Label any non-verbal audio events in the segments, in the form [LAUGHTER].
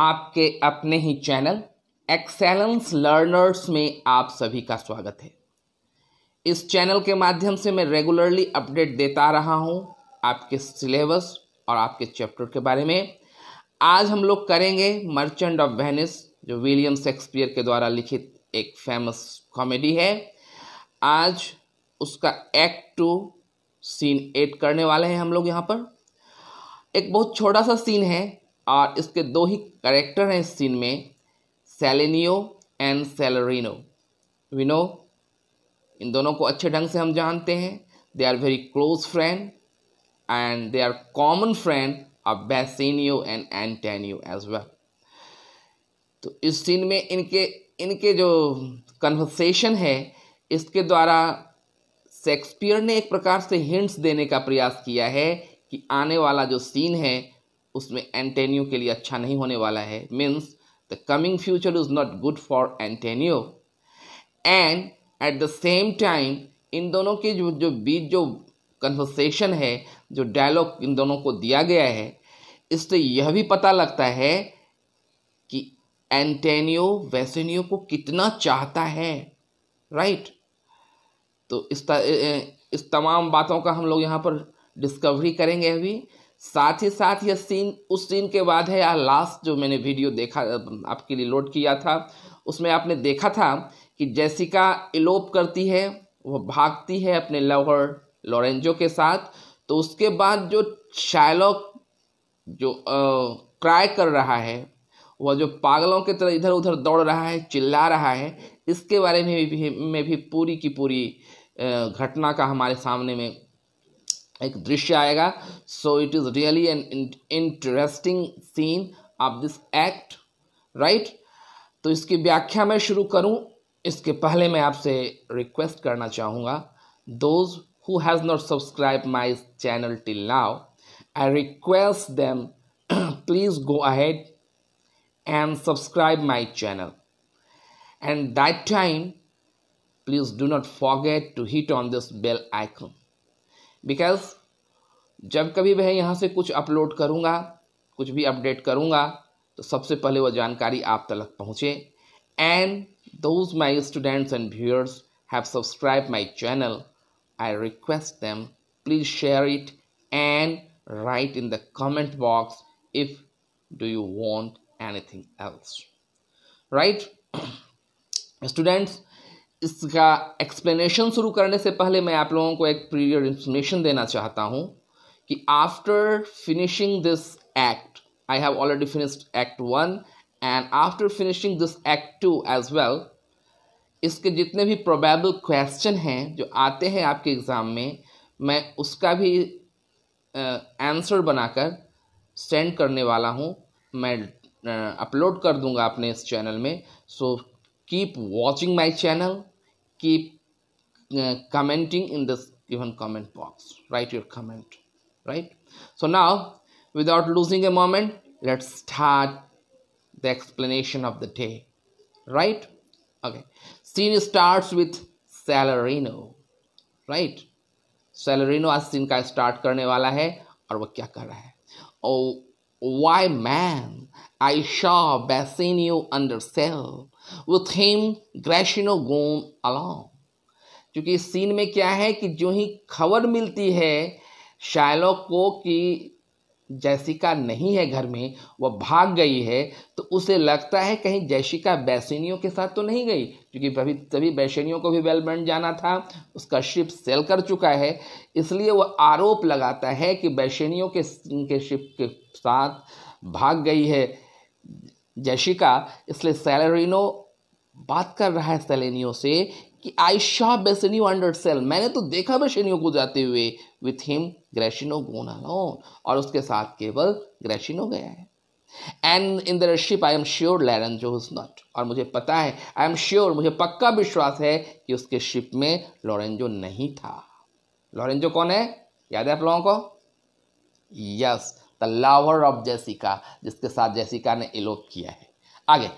आपके अपने ही channel excellence learners में आप सभी का स्वागत है इस चैनल के माध्यम से मैं रेगुलरली अपडेट देता रहा हूं आपके सिलेबस और आपके चैप्टर के बारे में आज हम लोग करेंगे मर्चेंट ऑफ वेनिस जो विलियम शेक्सपियर के द्वारा लिखित एक फेमस कॉमेडी है आज उसका एक्ट टू सीन एट करने वाले हैं हम लोग यहाँ पर एक बहुत छोटा सा सीन है और इसके दो ही करेक्टर हैं इस सीन में सेलेनियो एंड सेलरिनो विनो इन दोनों को अच्छे ढंग से हम जानते हैं they are very close friend and they are common friend of Bassanio and Antonio as well तो इस सीन में इनके इनके जो कन्वर्सेशन है इसके द्वारा शेक्सपियर ने एक प्रकार से हिंट्स देने का प्रयास किया है कि आने वाला जो सीन है उसमें एंटेनियो के लिए अच्छा नहीं होने वाला है means the coming future is not good for Antonio and at the same time इन दोनों के जो जो बीच जो कन्वर्सेशन है जो डायलॉग इन दोनों को दिया गया है इससे यह भी पता लगता है एंटेनियो वेसेनियो को कितना चाहता है राइट तो इस, त, इस तमाम बातों का हम लोग यहाँ पर डिस्कवरी करेंगे अभी साथ ही साथ यह सीन उस सीन के बाद है या लास्ट जो मैंने वीडियो देखा आपके लिए लोड किया था उसमें आपने देखा था कि जैसिका इलोप करती है वह भागती है अपने लवर लॉरेंजो के साथ तो उसके बाद जो शायलॉक जो क्राई कर रहा है वह जो पागलों की तरह इधर उधर दौड़ रहा है चिल्ला रहा है इसके बारे में भी में भी पूरी की पूरी घटना का हमारे सामने में एक दृश्य आएगा so it is really an interesting scene of this act right तो इसकी व्याख्या मैं शुरू करूं इसके पहले मैं आपसे रिक्वेस्ट करना चाहूँगा those who has not subscribe my channel till now I request them please go ahead and subscribe my channel and that time please do not forget to hit on this bell icon because जब कभी मैं यहाँ से कुछ upload करूँगा update भी update करूँगा तो सबसे पहले वह जानकारी आप तक and those my students and viewers have subscribed my channel I request them please share it and write in the comment box if do you want anything else right [CLEARS THROAT] students इसका explanation शुरू करने से पहले मैं आप लोगों को एक पीरियड इंफॉर्मेशन देना चाहता हूँ कि after finishing this act I have already finished act one and after finishing this act two as well इसके जितने भी प्रोबेबल क्वेश्चन हैं जो आते हैं आपके एग्ज़ाम में मैं उसका भी आंसर uh, बनाकर सेंड करने वाला हूँ मैं अपलोड कर दूंगा अपने इस चैनल में so keep watching my channel keep commenting in this given comment box right your comment right so now without losing a moment let start the explanation of the day right okay scene start with Salarino right Salarino आज scene का start करने वाला है और वह क्या कर रहा है oh why man I saw Bassanio under sail, with him Gracino gone along. क्योंकि इस सीन में क्या है कि जो ही खबर मिलती है शायलोक को कि जैसिका नहीं है घर में वह भाग गई है तो उसे लगता है कहीं जैसिका बैसेनियों के साथ तो नहीं गई क्योंकि अभी तभी बैसेनियों को भी वेलबर्न जाना था उसका शिप सेल कर चुका है इसलिए वह आरोप लगाता है कि बैसेनियों के के शिप के साथ भाग गई है जैशिका इसलिए सैलरिनो बात कर रहा है सेलेनियो से कि I saw Bassanio under sail मैंने तो देखा बेसनियो को जाते हुए with him Gratiano gone alone और उसके साथ केवल ग्रेशिनो गया है and in the ship I am sure Lorenzo जो इज नॉट और मुझे पता है आई एम श्योर मुझे पक्का विश्वास है कि उसके शिप में लॉरेंजो नहीं था लॉरेंजो कौन है याद है आप लोगों को yes yes. The lover of Jessica जिसके साथ जैसिका ने एलोप किया है आगे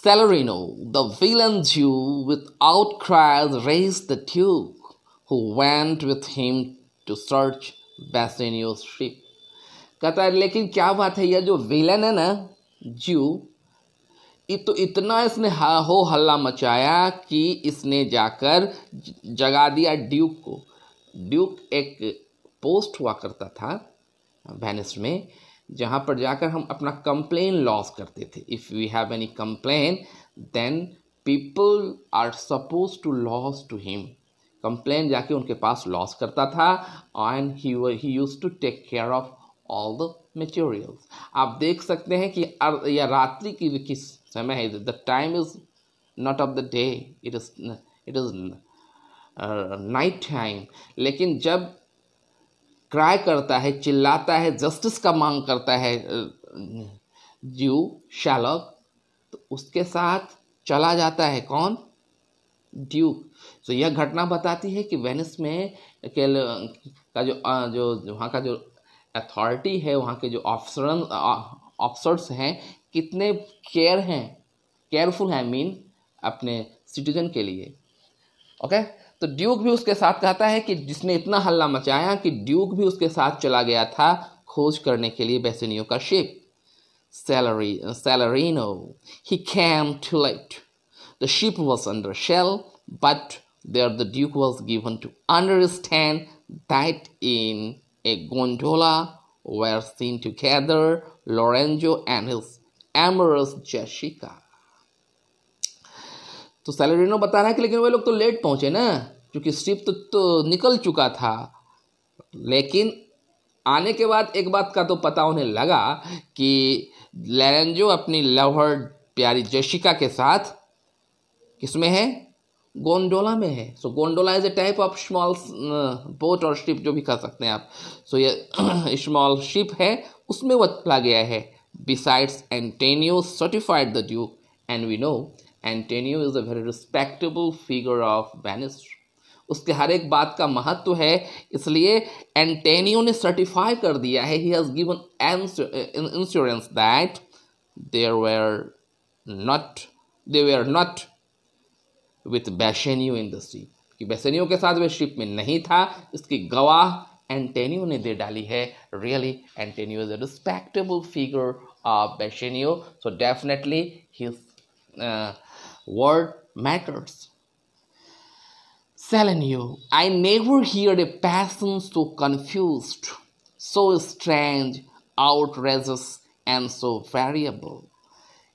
Salarino the villain Jew with outcries raised the duke who went with him to search Bassanio ship कहता है लेकिन क्या बात है यह जो विलन है ना ज्यू तो इतना इसने हो हल्ला मचाया कि इसने जाकर जगा दिया ड्यूक को ड्यूक एक पोस्ट हुआ करता था वेनिस में जहाँ पर जाकर हम अपना कंप्लेन लॉस करते थे if we have any complain then people are suppose to lodge to him complain जाके उनके पास लॉस करता था and he he use to take care of all the materials आप देख सकते हैं कि या रात्रि की किस समय है the time is not of the day it is it is night time लेकिन जब क्राय करता है चिल्लाता है जस्टिस का मांग करता है जीव शालक तो उसके साथ चला जाता है कौन ड्यूक तो यह घटना बताती है कि वेनिस में के का जो जो वहाँ का जो अथॉरिटी है वहाँ के जो ऑफिसर ऑफिसर्स हैं कितने केयर हैं केयरफुल हैं मीन अपने सिटीजन के लिए ओके okay? तो ड्यूक भी उसके साथ कहता है कि जिसने इतना हल्ला मचाया कि ड्यूक भी उसके साथ चला गया था खोज करने के लिए बेसिनियो का ship salary Salarino he came too late the ship was under sail but there the duke was given to understand that in a gondola were seen together Lorenzo and his amorous Jessica तो Salarino बता रहा है कि लेकिन वे लोग तो late पहुंचे ना क्योंकि शिप तो, तो निकल चुका था लेकिन आने के बाद एक बात का तो पता उन्हें लगा कि लैरेंजो अपनी लवहर प्यारी जशिका के साथ किसमें है गोंडोला में है so gondola is a type of small boat और शिप जो भी कह सकते हैं आप सो so, ये स्मॉल [CLEARS THROAT] शिप है उसमें वह चला गया है besides Antonio certified the duke and we know Antonio is a very respectable figure of Venice उसके हर एक बात का महत्व है इसलिए एंटेनियो ने सर्टिफाई कर दिया है he has given insurance that there were not they were not with Bassanio in the ship कि बैसेनियो के साथ वे शिप में नहीं था इसकी गवाह एंटेनियो ने दे डाली है really Antonio is a respectable figure of Bassanio so definitely he is uh, word matters. you, I never heard a person so confused, so strange, outrageous, and so variable.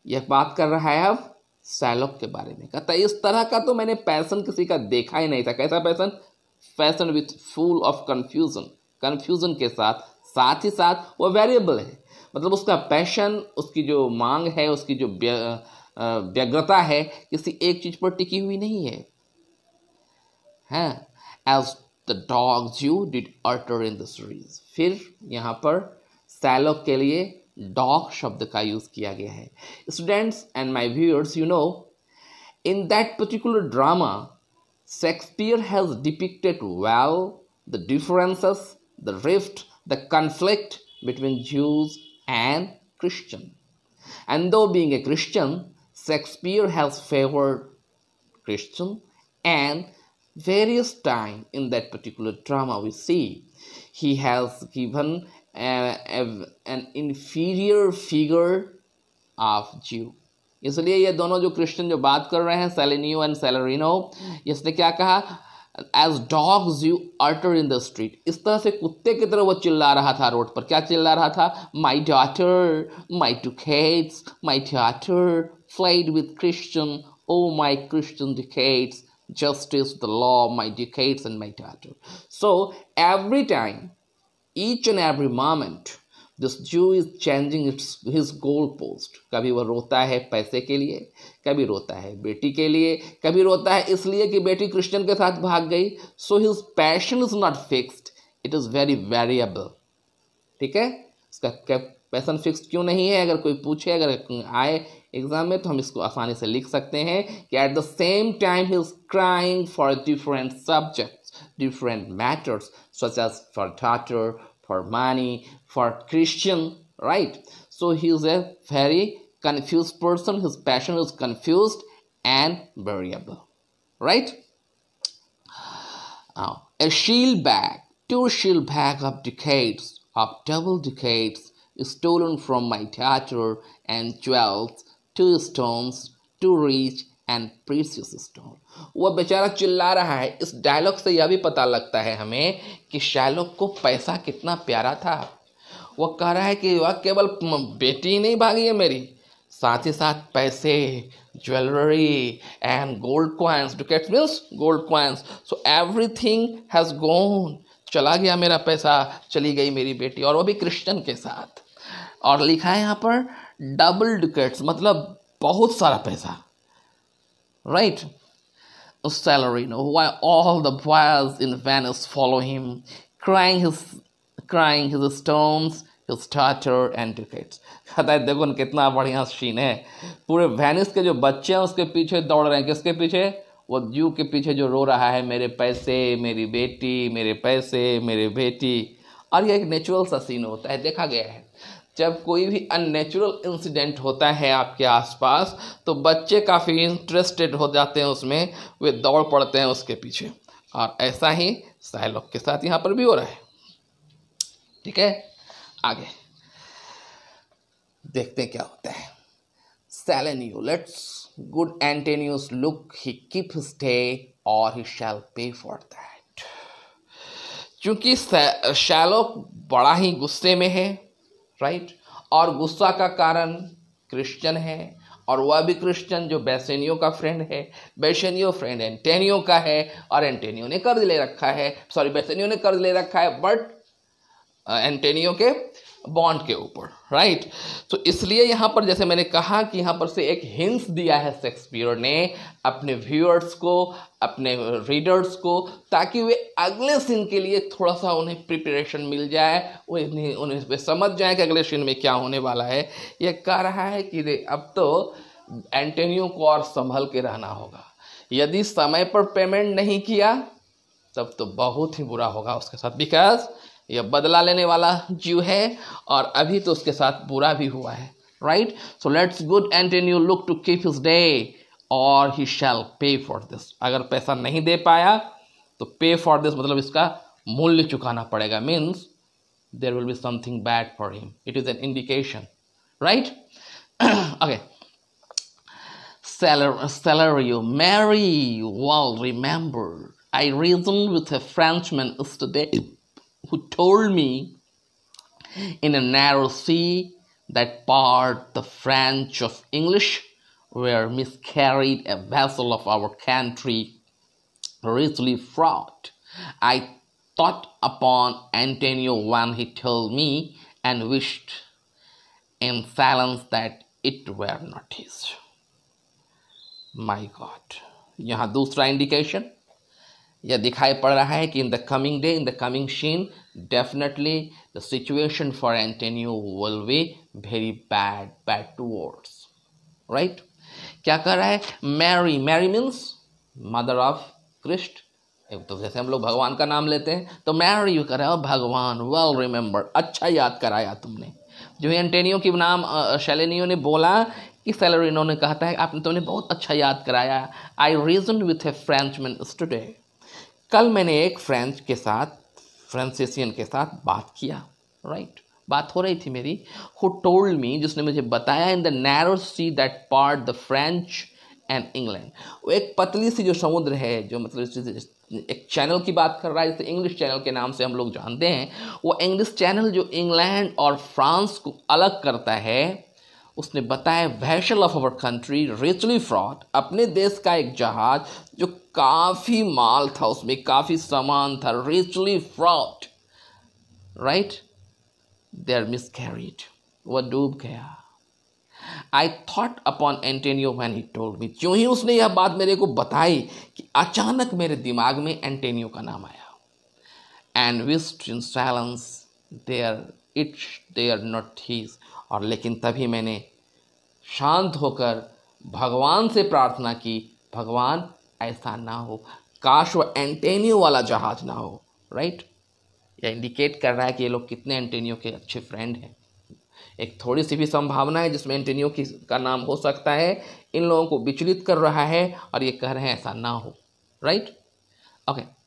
यह बात कर रहा है अब सैलोक के बारे में कहता है इस तरह का तो मैंने पैसन किसी का देखा ही नहीं था कैसा passion fashion with full of confusion confusion के साथ साथ ही साथ वो वेरिएबल है मतलब उसका पैशन उसकी जो मांग है उसकी जो व्यग्रता है किसी एक चीज पर टिकी हुई नहीं है as the dogs Jew did utter in the streets फिर यहाँ पर सैलोक के लिए डॉग शब्द का यूज किया गया है students and my viewers you know in that particular drama Shakespeare has depicted well the differences the rift the conflict between Jews and Christian and though being a Christian Shakespeare has favored Christian and various time in that particular drama we see he has given a, a, an inferior figure of Jew इसलिए ये दोनों जो Christian जो बात कर रहे हैं सेलेनियो and सेलरिनो इसने क्या कहा as dogs Jew utter in the street इस तरह से कुत्ते की तरह वो चिल्ला रहा था रोड पर क्या चिल्ला रहा था my daughter my ducats my daughter played with Christian, oh my Christian decades, justice, the law, my decades, and my tattoo. So every time, each and every moment, this Jew is changing its his goalpost. कभी वह रोता है पैसे के लिए कभी रोता है बेटी के लिए कभी रोता है इसलिए कि बेटी क्रिश्चियन के साथ भाग गई so his passion is not fixed it is very variable ठीक है उसका पैसन फिक्स क्यों नहीं है अगर कोई पूछे अगर आए एग्जाम में तो हम इसको आसानी से लिख सकते हैं कि at the same time he is crying for different subject different matters such as for daughter for money for Christian right so he is a very confuse person his passion is confuse and variable right now a shield bag two shield bag of decades of double decades stolen from my theater and jewels, two stones, two rich and precious stone वह बेचारा चिल्ला रहा है इस dialogue से यह भी पता लगता है हमें कि शायलोक को पैसा कितना प्यारा था वह कह रहा है कि वह केवल बेटी ही नहीं भागी है मेरी साथ ही साथ पैसे jewellery and gold coins ducat means gold coins so everything has gone चला गया मेरा पैसा चली गई मेरी बेटी और वो भी क्रिश्चन के साथ और लिखा है यहाँ पर डबल डिकेट्स मतलब बहुत सारा पैसा right salary no why all the boys in is follow him crying his crying his stones स्टार्टर एंड टिकट कहता है देखो कितना बढ़िया सीन है पूरे वेनिस के जो बच्चे हैं उसके पीछे दौड़ रहे हैं किसके पीछे वो जू के पीछे जो रो रहा है मेरे पैसे मेरी बेटी मेरे पैसे मेरे बेटी और ये एक नेचुरल सा सीन होता है देखा गया है जब कोई भी अननेचुरल इंसिडेंट होता है आपके आसपास तो बच्चे काफ़ी इंटरेस्टेड हो जाते हैं उसमें वे दौड़ पड़ते हैं उसके पीछे और ऐसा ही साइलॉग के साथ यहाँ पर भी हो रहा है ठीक है आगे देखते क्या होता है Salanio you let's good look, look he his day or he shall pay for that. चूंकि शैलोक बड़ा ही गुस्से में है राइट और गुस्सा का कारण क्रिश्चियन है और वह भी क्रिश्चियन जो बैसेनियो का फ्रेंड है बैसेनियो फ्रेंड एंटेनियो का है और एंटेनियो ने कर्ज ले रखा है सॉरी बैसेनियो ने कर्ज ले रखा है बट एंटेनियो के बॉन्ड के ऊपर राइट तो इसलिए यहाँ पर जैसे मैंने कहा कि यहाँ पर से एक हिंस दिया है शेक्सपियर ने अपने व्यूअर्स को अपने रीडर्स को ताकि वे अगले सीन के लिए थोड़ा सा उन्हें प्रिपरेशन मिल जाए उन्हें उन्हें वे समझ जाए कि अगले सीन में क्या होने वाला है यह कह रहा है कि अब तो एंटेनियो को और संभल के रहना होगा यदि समय पर पेमेंट नहीं किया तब तो बहुत ही बुरा होगा उसके साथ बिकॉज यह बदला लेने वाला जीव है और अभी तो उसके साथ बुरा भी हुआ है right so let's good and an you look to keep his day or he शैल पे फॉर दिस अगर पैसा नहीं दे पाया तो पे फॉर दिस मतलब इसका मूल्य चुकाना पड़ेगा means there will be something bad for him it is an indication right okay you marry well remember I reason with a Frenchman yesterday who told me in a narrow sea that part the French of English were miscarried a vessel of our country richly fraught. I thought upon Antonio when he told me and wished in silence that it were not his. My God. यहाँ दूसरा indication यह दिखाई पड़ रहा है कि in the coming day in the coming scene definitely the situation for Antonio will be very bad bad towards right क्या कर रहा है marry marry means mother of Christ एक तो जैसे हम लोग भगवान का नाम लेते हैं तो मैरी कर रहे हो भगवान वेल रिमेंबर अच्छा याद कराया तुमने जो एंटेनियो की नाम शैलेनियो ने बोला कि सैलरिनो ने कहता है आपने तुमने तो बहुत अच्छा याद कराया I reason with a Frenchman कल मैंने एक फ्रेंच के साथ फ्रांसीसियन के साथ बात किया राइट right? बात हो रही थी मेरी हु टोल्ड मी जिसने मुझे बताया in the narrow sea that part the French and England वो एक पतली सी जो समुद्र है जो मतलब एक चैनल की बात कर रहा है जैसे इंग्लिश चैनल के नाम से हम लोग जानते हैं वो इंग्लिश चैनल जो इंग्लैंड और फ्रांस को अलग करता है उसने बताया vessel of our country richly fraught अपने देश का एक जहाज जो काफ़ी माल था उसमें काफ़ी सामान था richly fraught right they are miscarried वह डूब गया I thought upon Antonio when he told me क्यों ही उसने यह बात मेरे को बताई कि अचानक मेरे दिमाग में एंटेनियो का नाम आया and wished in silence it's it are not his और लेकिन तभी मैंने शांत होकर भगवान से प्रार्थना की भगवान ऐसा ना हो काश वो एंटेनियो वाला जहाज ना हो राइट या इंडिकेट कर रहा है कि ये लोग कितने एंटेनियो के अच्छे फ्रेंड हैं एक थोड़ी सी भी संभावना है जिसमें एंटेनियो की का नाम हो सकता है इन लोगों को विचलित कर रहा है और ये कह रहे हैं ऐसा ना हो right okay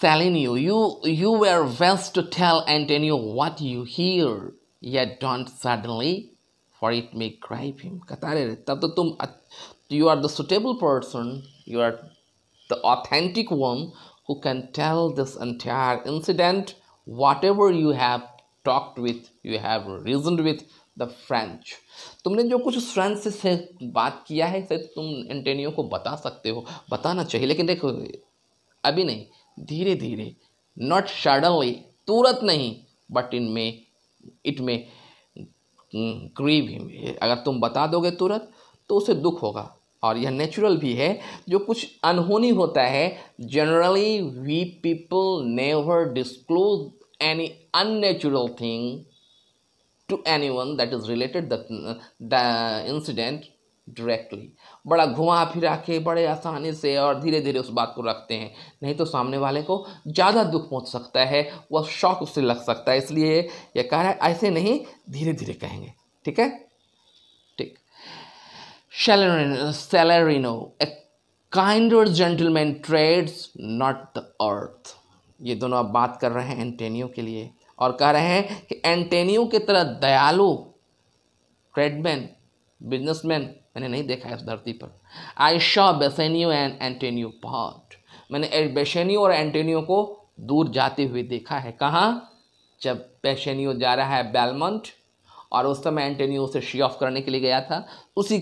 Salinio, you you were best to tell Antonio what you hear yet don't suddenly for it may gripe him कहता रहे तब तो तुम you are the suitable person, you are the authentic one who can tell this entire incident, whatever you have talked with, you have reasoned with the French तुमने जो कुछ French से बात किया है से तुम एंटेनियो को बता सकते हो बताना चाहिए लेकिन देखो अभी नहीं धीरे धीरे नॉट सडनली तुरंत नहीं बट इन में इट में ग्रीव अगर तुम बता दोगे तुरंत तो उसे दुख होगा और यह नेचुरल भी है जो कुछ अनहोनी होता है generally we people never disclose any unnatural thing to any one that is related the incident directly बड़ा घुमा फिरा के बड़े आसानी से और धीरे धीरे उस बात को रखते हैं नहीं तो सामने वाले को ज़्यादा दुख पहुँच सकता है वह शौक उससे लग सकता है इसलिए यह कह रहा है ऐसे नहीं धीरे धीरे कहेंगे ठीक है Salerino, a kind gentleman trades not the earth. ये दोनों अब बात कर रहे हैं एंटेनियो के लिए और कह रहे हैं कि एंटेनियो की तरह दयालु ट्रेडमैन बिजनेसमैन मैंने नहीं देखा है इस धरती पर I saw Bassanio and Antonio part मैंने बेसेनियो और एंटेनियो को दूर जाते हुए देखा है कहाँ जब बेसेनियो जा रहा है बेलमंट और उस समय एंटेनियो उसे शी ऑफ करने के लिए गया था उसी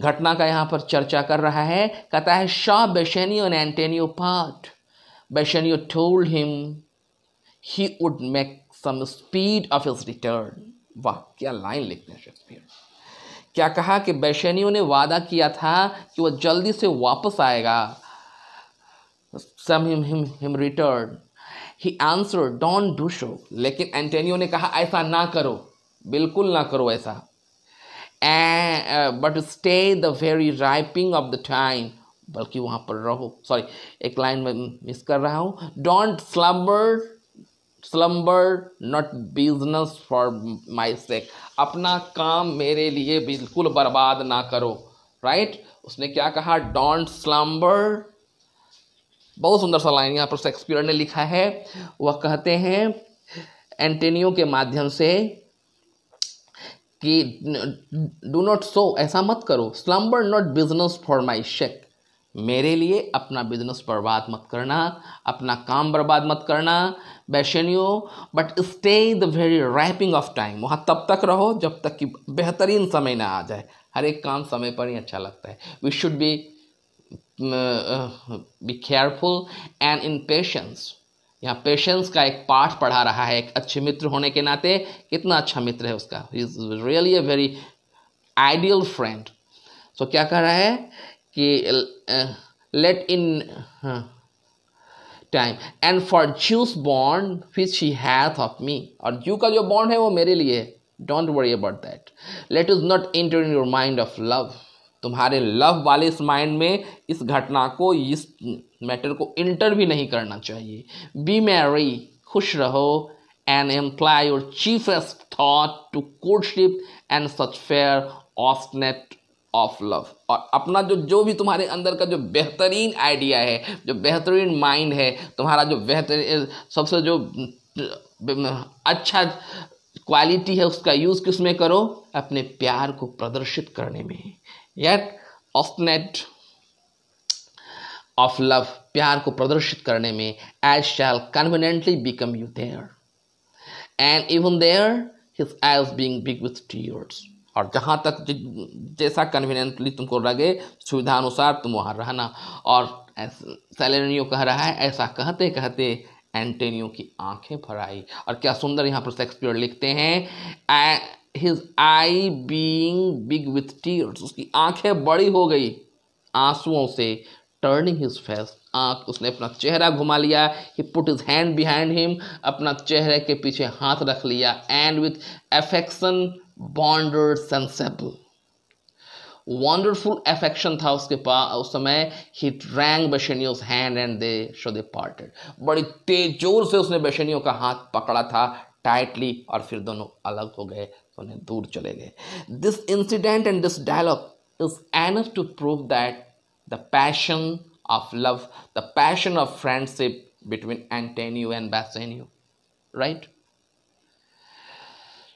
घटना का यहाँ पर चर्चा कर रहा है कहता है saw Bassanio and Antonio part Bassanio told him he would make some speed of his return वाह क्या लाइन लिखते हैं शेक्सपियर क्या कहा कि बैशनियो ने वादा किया था कि वह जल्दी से वापस आएगा some him him him return he answer don't do so लेकिन एंटेनियो ने कहा ऐसा ना करो बिल्कुल ना करो ऐसा but stay the very riping of the time बल्कि वहाँ पर रहो सॉरी एक लाइन में मिस कर रहा हूँ don't slumber slumber not business for my sake अपना काम मेरे लिए बिल्कुल बर्बाद ना करो राइट उसने क्या कहा डोंट स्लम्बर बहुत सुंदर सा लाइन यहाँ पर शेक्सपियर ने लिखा है वह कहते हैं एंटेनियो के माध्यम से कि डू नॉट सो ऐसा मत करो slumber not business for my sake मेरे लिए अपना बिजनेस बर्बाद मत करना अपना काम बर्बाद मत करना Bassanio but stay the very riping of time वहाँ तब तक रहो जब तक कि बेहतरीन समय ना आ जाए हर एक काम समय पर ही अच्छा लगता है we should be be careful and in patience यहाँ पेशेंस का एक पाठ पढ़ा रहा है एक अच्छे मित्र होने के नाते कितना अच्छा मित्र है उसका is really a very ideal friend so क्या कह रहा है कि let in time and for Jew's bond which he hath of me और जू का जो बॉन्ड है वो मेरे लिए don't worry about that let is not enter in your mind of love तुम्हारे लव वाले इस माइंड में इस घटना को इस मैटर को इंटर भी नहीं करना चाहिए बी मैरी खुश रहो and employ your chiefest thought to courtship and such fair ऑफनेट ऑफ लव और अपना जो जो भी तुम्हारे अंदर का जो बेहतरीन आइडिया है जो बेहतरीन माइंड है तुम्हारा जो बेहतरीन सबसे जो अच्छा क्वालिटी है उसका यूज़ किस में करो अपने प्यार को प्रदर्शित करने में येट ऑफनेट ऑफ लव प्यार को प्रदर्शित करने में as shall conveniently become you there and even there his eye being big with tears और जहाँ तक जैसा कन्वीनियंटली तुमको लगे सुविधा अनुसार तुम वहाँ रहना और सैलनियो कह रहा है ऐसा कहते कहते एंटेनियो की आंखें भर आई और क्या सुंदर यहाँ पर शेक्सपियर लिखते हैं his eye being big with tears उसकी आंखें बड़ी हो गई आंसुओं से टर्निंग हिज फेस आँख उसने अपना चेहरा घुमा लिया he put his hand behind him अपना चेहरे के पीछे हाथ रख लिया and with affection wondrous sensible wonderful affection था उसके पास उस समय he wrung Bassanio hand and they so they parted बड़ी तेज जोर से उसने बेशनियों का हाथ पकड़ा था टाइटली और फिर दोनों अलग हो गए उन्हें दूर चले गए this incident and this dialogue is enough to prove that the passion of love, the passion of friendship between Antonio and Bassanio, right?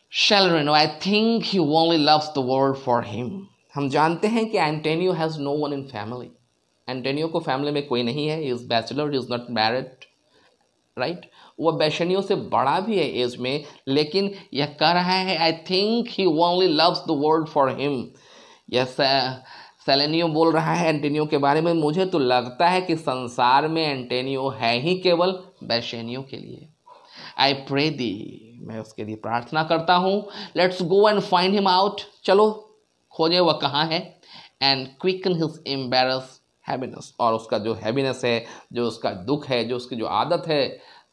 Sheldon, I think he only loves the world for him. हम जानते हैं कि Antonio has no one in family Antonio को family में कोई नहीं है is bachelor is not married right वह बैशनियों से बड़ा भी है एज में लेकिन यह कह रहा है I think he only loves the world for him yes Salanio बोल रहा है एंटेनियो के बारे में मुझे तो लगता है कि संसार में एंटेनियो है ही केवल बैशेनियो के लिए आई प्रे दी मैं उसके लिए प्रार्थना करता हूँ let's go and find him out चलो खोजे वह कहाँ है and quicken his embraced happiness और उसका जो हैप्पीनेस है जो उसका दुख है जो उसकी जो आदत है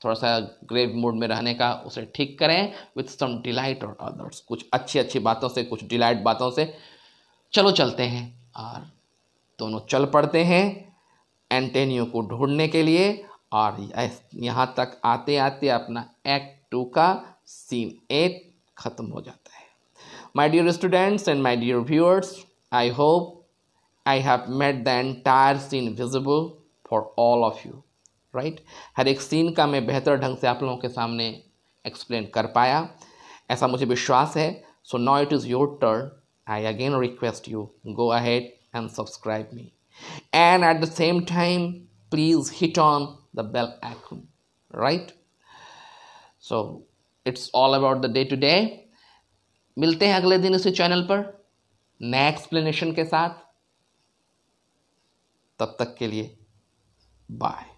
थोड़ा सा ग्रेव मूड में रहने का उसे ठीक करें विथ सम डिलाइट और अदर्स कुछ अच्छी अच्छी बातों से कुछ डिलाइट बातों से चलो चलते हैं आर दोनों चल पड़ते हैं एंटेनियो को ढूंढने के लिए और यहाँ तक आते आते अपना एक्ट टू का सीन एट ख़त्म हो जाता है my dear students and my dear viewers I hope I have made the entire scene visible for all of you right हर एक सीन का मैं बेहतर ढंग से आप लोगों के सामने एक्सप्लेन कर पाया ऐसा मुझे विश्वास है so now it is your turn I again request you go ahead and subscribe me. And at the same time, please hit on the bell icon, right? So it's all about the to day. Milte हैं अगले दिन इसी channel पर नए explanation के साथ तब तक के लिए bye.